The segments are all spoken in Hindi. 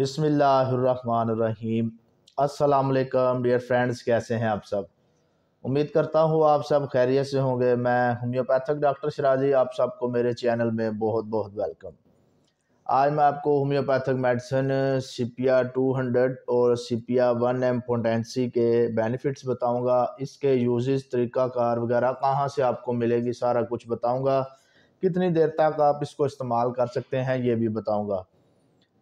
बिसमीम असलकम डियर फ्रेंड्स कैसे हैं आप सब उम्मीद करता हूँ आप सब खैरियत से होंगे मैं होम्योपैथिक डॉक्टर शराजी आप सबको मेरे चैनल में बहुत बहुत वेलकम आज मैं आपको होम्योपैथिक मेडिसिन सीपिया 200 और सीपिया 1 एम पोटेंसी के बेनिफिट्स बताऊंगा इसके यूजेस तरीक़ाकार वगैरह कहाँ से आपको मिलेगी सारा कुछ बताऊंगा कितनी देर तक आप इसको इस्तेमाल कर सकते हैं ये भी बताऊंगा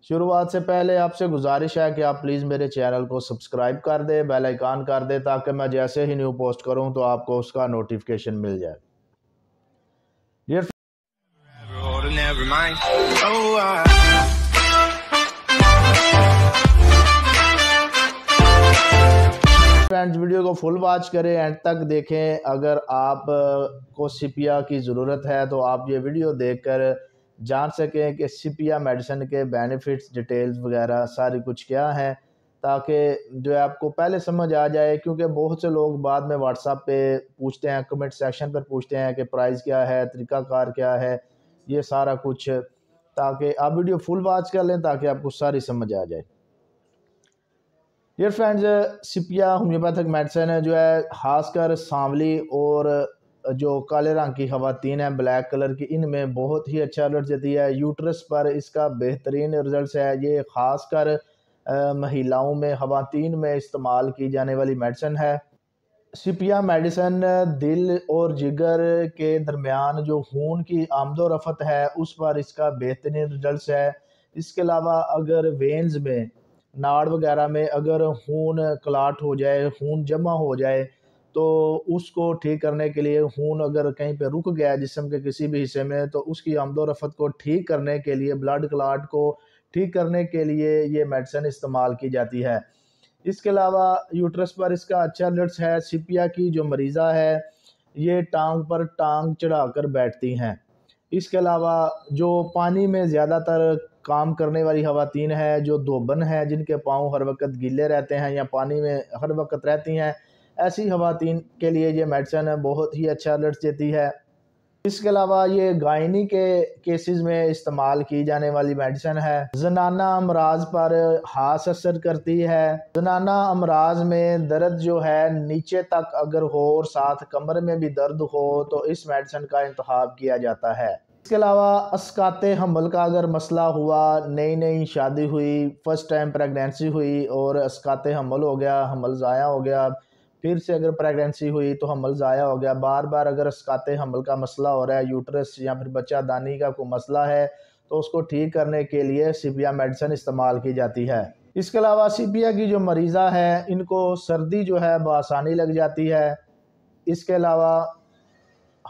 शुरुआत से पहले आपसे गुजारिश है कि आप प्लीज़ मेरे चैनल को सब्सक्राइब कर दें बेल आइकन कर दें ताकि मैं जैसे ही न्यू पोस्ट करूं तो आपको उसका नोटिफिकेशन मिल जाए फ्रेंड्स वीडियो को फुल वॉच करें एंड तक देखें अगर आप को सिपिया की ज़रूरत है तो आप ये वीडियो देखकर जान सकें कि सिपिया मेडिसिन के बेनिफिट्स डिटेल्स वगैरह सारी कुछ क्या है ताकि जो है आपको पहले समझ आ जाए क्योंकि बहुत से लोग बाद में व्हाट्सअप पे पूछते हैं कमेंट सेक्शन पर पूछते हैं कि प्राइस क्या है तरीक़ाकार क्या है ये सारा कुछ ताकि आप वीडियो फुल वॉच कर लें ताकि आपको सारी समझ आ जाए dear friends sepia homeopathic medicine जो है खासकर सांवली और जो काले रंग की खातन है ब्लैक कलर की इनमें बहुत ही अच्छा रिजल्ट देती है यूट्रस पर इसका बेहतरीन रिजल्ट है ये ख़ास कर महिलाओं में खातन में इस्तेमाल की जाने वाली मेडिसन है सिपिया मेडिसन दिल और जिगर के दरमियान जो खून की आमदोरफ़त है उस पर इसका बेहतरीन रिजल्ट है इसके अलावा अगर वेंस में नाड़ वगैरह में अगर खून क्लाट हो जाए खून जमा हो जाए तो उसको ठीक करने के लिए खून अगर कहीं पे रुक गया जिसम के किसी भी हिस्से में तो उसकी आमदोरफ़त को ठीक करने के लिए ब्लड क्लाट को ठीक करने के लिए ये मेडिसिन इस्तेमाल की जाती है इसके अलावा यूट्रस पर इसका अच्छा लट्स है सीपिया की जो मरीज़ा है ये टांग पर टांग चढ़ाकर बैठती हैं इसके अलावा जो पानी में ज़्यादातर काम करने वाली खातन है जो दोबन है जिनके पाँव हर वक्त गीले रहते हैं या पानी में हर वक्त रहती हैं ऐसी खातन के लिए ये मेडिसन है बहुत ही अच्छा अलर्ट देती है इसके अलावा ये गायनी के केसेस में इस्तेमाल की जाने वाली मेडिसन है जनाना अमराज पर हास असर करती है जनाना अमराज में दर्द जो है नीचे तक अगर हो और साथ कमर में भी दर्द हो तो इस मेडिसन का इंतब किया जाता है इसके अलावा असकात हमल का अगर मसला हुआ नई नई शादी हुई फर्स्ट टाइम प्रेगनेंसी हुई और असकात हमल हो गया हमल ज़ाया हो गया फिर से अगर प्रेगनेंसी हुई तो हमल ज़ाया हो गया बार बार अगर स्क़ाते हमल का मसला हो रहा है यूट्रस या फिर बच्चा दानी का कोई मसला है तो उसको ठीक करने के लिए सीपिया मेडिसन इस्तेमाल की जाती है इसके अलावा सीपिया की जो मरीज़ा है इनको सर्दी जो है बसानी लग जाती है इसके अलावा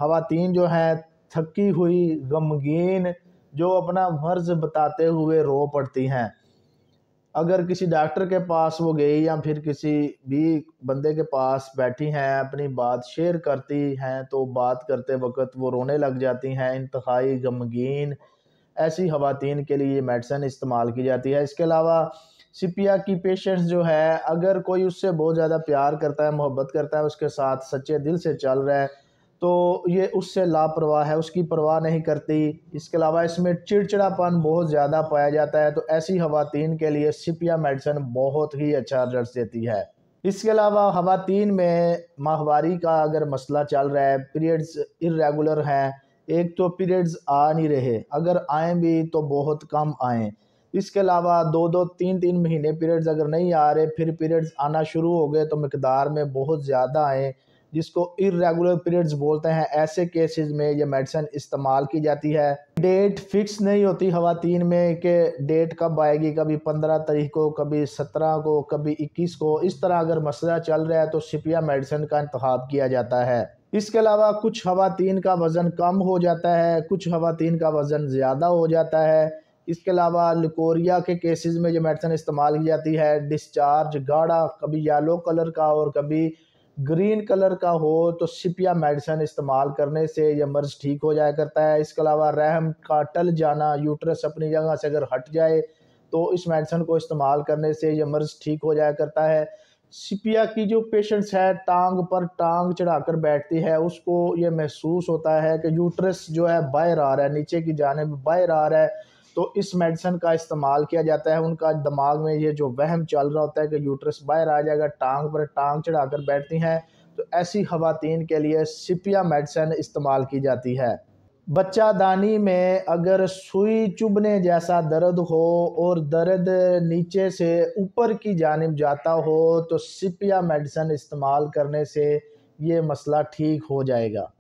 खातन जो हैं थकी हुई गमगीन जो अपना मर्ज बताते हुए रो पड़ती हैं अगर किसी डॉक्टर के पास वो गई या फिर किसी भी बंदे के पास बैठी हैं अपनी बात शेयर करती हैं तो बात करते वक्त वो रोने लग जाती हैं इंतहाई गमगीन ऐसी खातन के लिए ये मेडिसन इस्तेमाल की जाती है इसके अलावा सिपिया की पेशेंट्स जो है अगर कोई उससे बहुत ज़्यादा प्यार करता है मोहब्बत करता है उसके साथ सच्चे दिल से चल रहा है तो ये उससे लापरवाह है उसकी परवाह नहीं करती इसके अलावा इसमें चिड़चिड़ापन बहुत ज़्यादा पाया जाता है तो ऐसी खातन के लिए सिपिया मेडिसन बहुत ही अच्छा रिजल्ट देती है इसके अलावा खातन में माहवारी का अगर मसला चल रहा है पीरियड्स इरेगुलर हैं एक तो पीरियड्स आ नहीं रहे अगर आए भी तो बहुत कम आएँ इसके अलावा दो दो तीन तीन महीने पीरियड्स अगर नहीं आ रहे फिर पीरियड्स आना शुरू हो गए तो मकदार में बहुत ज़्यादा आएँ जिसको इरेगुलर पीरियड्स बोलते हैं ऐसे केसेस में ये मेडिसिन इस्तेमाल की जाती है डेट फिक्स नहीं होती खातन में कि डेट कब आएगी कभी पंद्रह तारीख को कभी सत्रह को कभी इक्कीस को इस तरह अगर मसला चल रहा है तो शिपिया मेडिसिन का इंतखब किया जाता है इसके अलावा कुछ खातन का वज़न कम हो जाता है कुछ खातन का वज़न ज़्यादा हो जाता है इसके अलावा लिकोरिया के केसेस में जो मेडिसिन इस्तेमाल की जाती है डिस्चार्ज गाढ़ा कभी येलो कलर का और कभी ग्रीन कलर का हो तो सिपिया मेडिसन इस्तेमाल करने से यह मर्ज़ ठीक हो जाया करता है इसके अलावा रहम का टल जाना यूट्रस अपनी जगह से अगर हट जाए तो इस मेडिसन को इस्तेमाल करने से यह मर्ज़ ठीक हो जाया करता है सिपिया की जो पेशेंट्स है टांग पर टांग चढ़ाकर बैठती है उसको ये महसूस होता है कि यूट्रस जो है बाहर आ रहा है नीचे की जानब बाहर आ रहा है तो इस मेडिसिन का इस्तेमाल किया जाता है उनका दिमाग में ये जो वहम चल रहा होता है कि यूट्रस बाहर आ जाएगा टांग पर टांग चढ़ाकर बैठती हैं तो ऐसी खातन के लिए सिपिया मेडिसिन इस्तेमाल की जाती है बच्चा दानी में अगर सुई चुभने जैसा दर्द हो और दर्द नीचे से ऊपर की जानब जाता हो तो सिपिया मेडिसिन इस्तेमाल करने से ये मसला ठीक हो जाएगा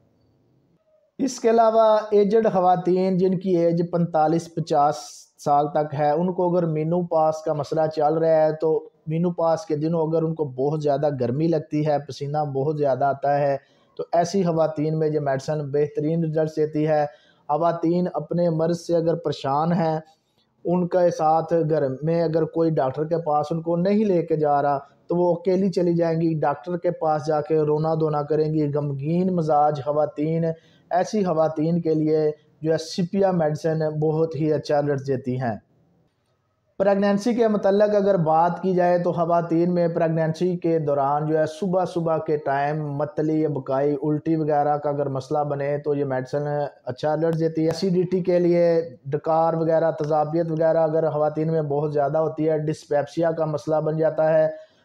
इसके अलावा एजड ख़वान जिनकी एज पैंतालीस पचास साल तक है उनको अगर मीनू पास का मसला चल रहा है तो मीनू पास के दिनों अगर उनको बहुत ज़्यादा गर्मी लगती है पसीना बहुत ज़्यादा आता है तो ऐसी खातन में ये मेडिसन बेहतरीन रिजल्ट देती है खातन अपने मर्ज से अगर परेशान हैं उनके साथ घर में अगर कोई डॉक्टर के पास उनको नहीं लेके जा रहा तो वो अकेली चली जाएंगी डॉक्टर के पास जाके रोना धोना करेंगी गमगीन मजाज खातन ऐसी ख़वान के लिए जो है सिपिया मेडिसिन बहुत ही अच्छा अलर्ट देती हैं प्रेगनेंसी के मतलब अगर बात की जाए तो खातिन में प्रेगनेंसी के दौरान जो है सुबह सुबह के टाइम मतली या बकाई उल्टी वगैरह का अगर मसला बने तो ये मेडिसिन अच्छा अलर्ट देती है एसिडिटी के लिए डकार वगैरह तजाबियत वगैरह अगर खातिन में बहुत ज़्यादा होती है डिस्पेप्सिया का मसला बन जाता है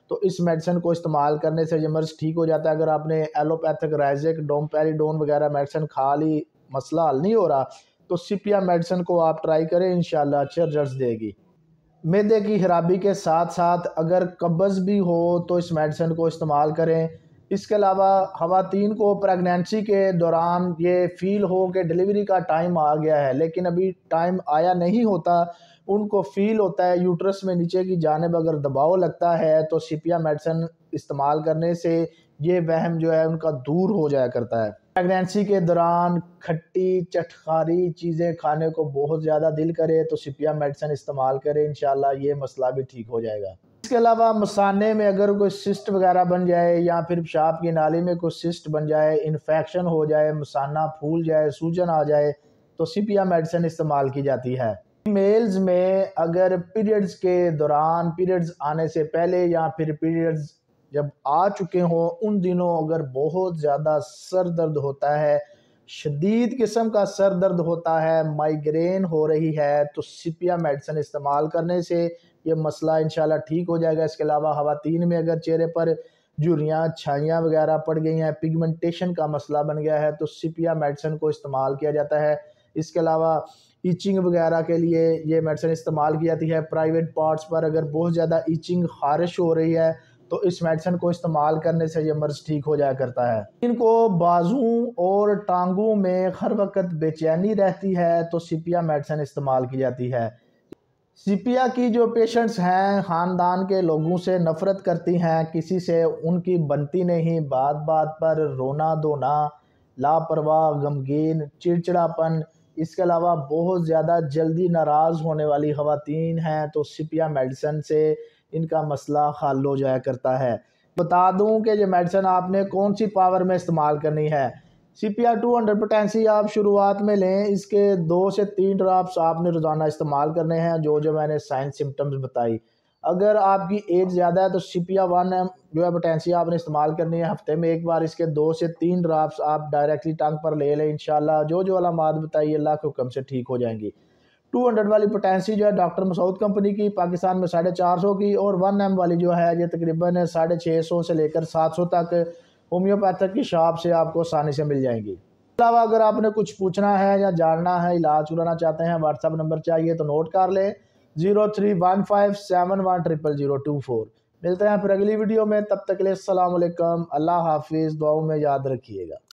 तो इस मेडिसिन को इस्तेमाल करने से मर्ज़ ठीक हो जाता है अगर आपने एलोपैथिक राइजिक डोमपेरीडोन वगैरह मेडिसिन खा ली मसला हल नहीं हो रहा तो सिपिया मेडिसिन को आप ट्राई करें इन अच्छे रिजल्ट देगी मैदे की खराबी के साथ साथ अगर कब्ज़ भी हो तो इस मेडिसिन को इस्तेमाल करें इसके अलावा खातन को प्रेगनेंसी के दौरान ये फील हो कि डिलीवरी का टाइम आ गया है लेकिन अभी टाइम आया नहीं होता उनको फील होता है यूट्रस में नीचे की जानब अगर दबाव लगता है तो सीपिया मेडिसन इस्तेमाल करने से ये वहम जो है उनका दूर हो जाया करता है प्रेगनेंसी के दौरान खट्टी चटखारी चीज़ें खाने को बहुत ज़्यादा दिल करे तो सिपिया मेडिसन इस्तेमाल करें इन ये मसला भी ठीक हो जाएगा इसके अलावा मसाने में अगर कोई सिस्ट वगैरह बन जाए या फिर पेशाब की नाली में कोई सिस्ट बन जाए इन्फेक्शन हो जाए मसाना फूल जाए सूजन आ जाए तो सिपिया मेडिसन इस्तेमाल की जाती है मेल्स में अगर पीरियड्स के दौरान पीरियड्स आने से पहले या फिर पीरियड्स जब आ चुके हों उन दिनों अगर बहुत ज़्यादा सर दर्द होता है शदीद किस्म का सर दर्द होता है माइग्रेन हो रही है तो सिपिया मेडिसन इस्तेमाल करने से ये मसला इन ठीक हो जाएगा इसके अलावा खातन में अगर चेहरे पर झुरियाँ छाइयाँ वगैरह पड़ गई हैं पिगमेंटेशन का मसला बन गया है तो सिपिया मेडिसन को इस्तेमाल किया जाता है इसके अलावा ईचिंग वगैरह के लिए ये मेडिसिन इस्तेमाल की जाती है प्राइवेट पार्ट्स पर अगर बहुत ज़्यादा ईचिंग खारिश हो रही है तो इस मेडिसिन को इस्तेमाल करने से ये मर्ज ठीक हो जाया करता है इनको बाजू और टांगों में हर वक्त बेचैनी रहती है तो सीपिया मेडिसिन इस्तेमाल की जाती है सीपिया की जो पेशेंट्स हैं ख़ानदान के लोगों से नफ़रत करती हैं किसी से उनकी बनती नहीं बात बात पर रोना धोना लापरवाह गमगीन चिड़चिड़ापन इसके अलावा बहुत ज़्यादा जल्दी नाराज़ होने वाली खातन हैं तो सिपिया मेडिसन से इनका मसला हल हो जाया करता है बता दूं कि ये मेडिसन आपने कौन सी पावर में इस्तेमाल करनी है sepia two hundred potency आप शुरुआत में लें इसके दो से तीन ड्राप्स आपने रोज़ाना इस्तेमाल करने हैं जो जो मैंने साइंस सिम्टम्स बताई अगर आपकी एज ज़्यादा है तो सीपिया वन एम जो है पोटेंसी आपने इस्तेमाल करनी है हफ्ते में एक बार इसके दो से तीन ड्राफ्स आप डायरेक्टली टांग पर ले लें इन जो जो अलामत बताइए अल्लाह के हुक्म से ठीक हो जाएंगी टू हंड्रेड वाली पोटेंसी जो है डॉक्टर मसूद कंपनी की पाकिस्तान में साढ़े चार सौ की और वन एम वाली जो है ये तकरीबन साढ़े छः सौ से लेकर सात सौ तक होम्योपैथिक की शॉप से आपको आसानी से मिल जाएंगी अलावा अगर आपने कुछ पूछना है या जानना है इलाज कराना चाहते हैं व्हाट्सअप नंबर चाहिए तो नोट कर लें zero three one five seven one triple zero two four मिलते हैं फिर अगली वीडियो में तब तक के लिए अल्लाम अल्लाह हाफिज़ दुआओं में याद रखिएगा